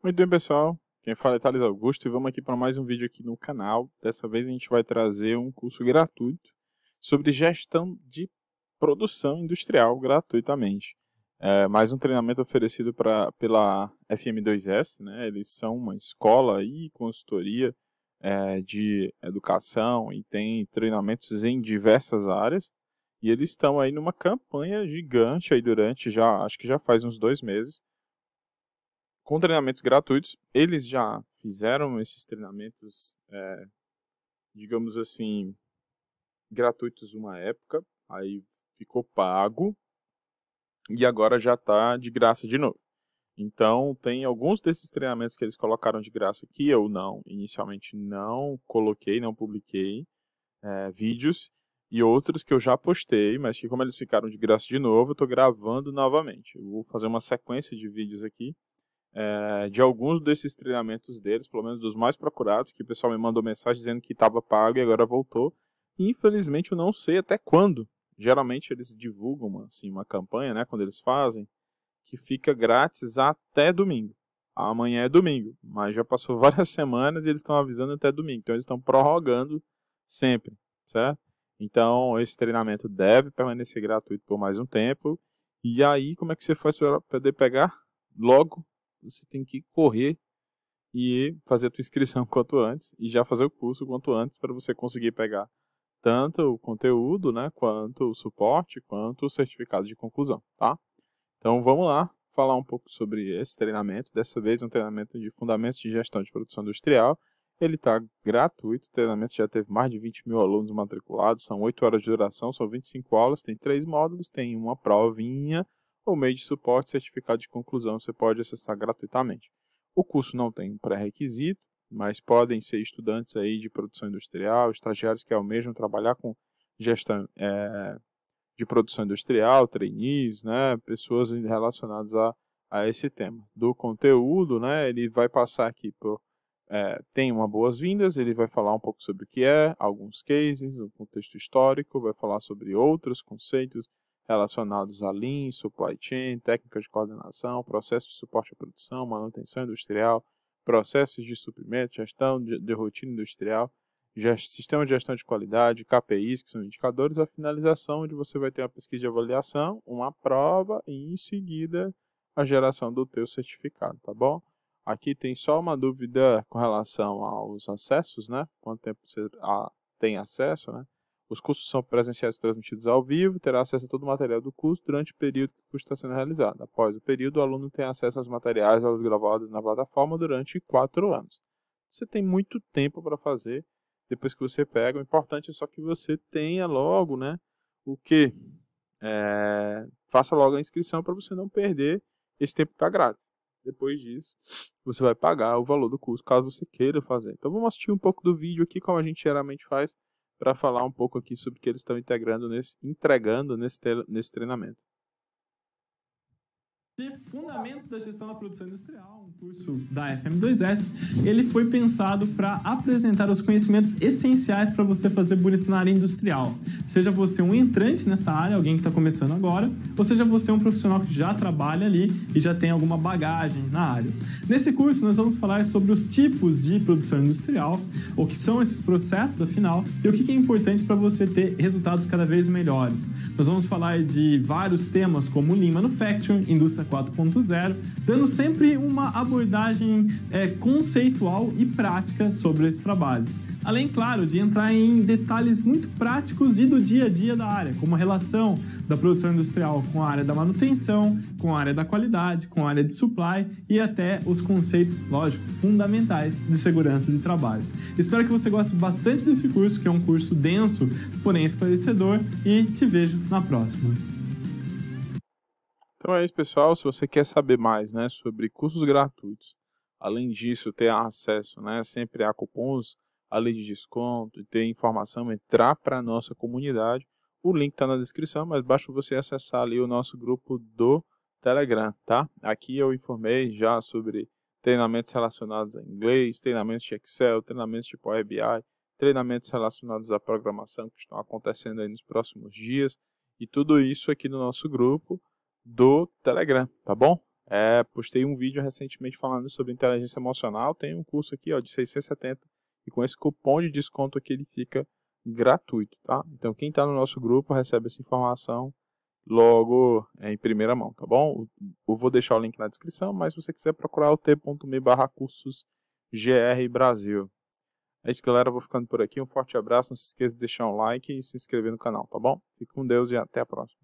Muito bem, pessoal. Quem fala é Thales Augusto e vamos aqui para mais um vídeo aqui no canal. Dessa vez a gente vai trazer um curso gratuito sobre gestão de produção industrial gratuitamente. É, mais um treinamento oferecido pra, pela FM2S. Né? Eles são uma escola e consultoria é, de educação e tem treinamentos em diversas áreas. E eles estão aí numa campanha gigante aí durante já, acho que já faz uns dois meses com treinamentos gratuitos. Eles já fizeram esses treinamentos, é, digamos assim, gratuitos uma época, aí ficou pago e agora já está de graça de novo. Então, tem alguns desses treinamentos que eles colocaram de graça que eu não, inicialmente não coloquei, não publiquei é, vídeos, e outros que eu já postei, mas que como eles ficaram de graça de novo, eu estou gravando novamente. Eu vou fazer uma sequência de vídeos aqui é, de alguns desses treinamentos deles, pelo menos dos mais procurados, que o pessoal me mandou mensagem dizendo que estava pago e agora voltou. infelizmente eu não sei até quando. Geralmente eles divulgam uma, assim, uma campanha, né, quando eles fazem, que fica grátis até domingo. Amanhã é domingo, mas já passou várias semanas e eles estão avisando até domingo. Então eles estão prorrogando sempre, certo? Então esse treinamento deve permanecer gratuito por mais um tempo. E aí, como é que você faz para poder pegar logo você tem que correr e fazer a tua inscrição quanto antes e já fazer o curso quanto antes para você conseguir pegar tanto o conteúdo, né, quanto o suporte, quanto o certificado de conclusão, tá? Então vamos lá falar um pouco sobre esse treinamento, dessa vez um treinamento de fundamentos de gestão de produção industrial. Ele está gratuito, o treinamento já teve mais de 20 mil alunos matriculados, são 8 horas de duração, são 25 aulas, tem 3 módulos, tem uma provinha ou meio de suporte certificado de conclusão você pode acessar gratuitamente. O curso não tem pré-requisito, mas podem ser estudantes aí de produção industrial, estagiários que almejam trabalhar com gestão é, de produção industrial, trainees, né, pessoas relacionadas a, a esse tema. Do conteúdo, né, ele vai passar aqui por é, tem uma boas-vindas, ele vai falar um pouco sobre o que é, alguns cases, um contexto histórico, vai falar sobre outros conceitos, relacionados a Lean, supply chain, técnicas de coordenação, processos de suporte à produção, manutenção industrial, processos de suprimento, gestão de, de rotina industrial, gest, sistema de gestão de qualidade, KPIs, que são indicadores, a finalização, onde você vai ter uma pesquisa de avaliação, uma prova e, em seguida, a geração do teu certificado, tá bom? Aqui tem só uma dúvida com relação aos acessos, né? Quanto tempo você ah, tem acesso, né? Os cursos são presenciais transmitidos ao vivo, terá acesso a todo o material do curso durante o período que o curso está sendo realizado. Após o período, o aluno tem acesso aos materiais, aulas gravadas na plataforma durante quatro anos. Você tem muito tempo para fazer depois que você pega. O importante é só que você tenha logo, né? O que? É, faça logo a inscrição para você não perder esse tempo que tá grátis. Depois disso, você vai pagar o valor do curso caso você queira fazer. Então vamos assistir um pouco do vídeo aqui, como a gente geralmente faz, para falar um pouco aqui sobre o que eles estão integrando nesse, entregando nesse, nesse treinamento. Fundamentos da Gestão da Produção Industrial, um curso da FM2S. Ele foi pensado para apresentar os conhecimentos essenciais para você fazer bonito na área industrial. Seja você um entrante nessa área, alguém que está começando agora, ou seja você um profissional que já trabalha ali e já tem alguma bagagem na área. Nesse curso, nós vamos falar sobre os tipos de produção industrial, o que são esses processos, afinal, e o que é importante para você ter resultados cada vez melhores. Nós vamos falar de vários temas como Lean Manufacturing, indústria 4.0, dando sempre uma abordagem é, conceitual e prática sobre esse trabalho. Além, claro, de entrar em detalhes muito práticos e do dia a dia da área, como a relação da produção industrial com a área da manutenção, com a área da qualidade, com a área de supply e até os conceitos, lógico, fundamentais de segurança de trabalho. Espero que você goste bastante desse curso, que é um curso denso, porém esclarecedor, e te vejo na próxima. Então é isso, pessoal. Se você quer saber mais né, sobre cursos gratuitos, além disso, ter acesso né, sempre a cupons, além de desconto, ter informação, entrar para a nossa comunidade. O link está na descrição, mas basta você acessar ali o nosso grupo do Telegram, tá? Aqui eu informei já sobre treinamentos relacionados a inglês, treinamentos de Excel, treinamentos de tipo Power BI, treinamentos relacionados à programação que estão acontecendo aí nos próximos dias. E tudo isso aqui no nosso grupo do Telegram, tá bom? É, postei um vídeo recentemente falando sobre inteligência emocional, tem um curso aqui ó, de 670 e com esse cupom de desconto aqui ele fica gratuito, tá? Então quem está no nosso grupo recebe essa informação logo é, em primeira mão, tá bom? Eu vou deixar o link na descrição, mas se você quiser procurar o t.me barra cursos GR Brasil. É isso galera, eu vou ficando por aqui, um forte abraço, não se esqueça de deixar um like e se inscrever no canal, tá bom? Fique com Deus e até a próxima.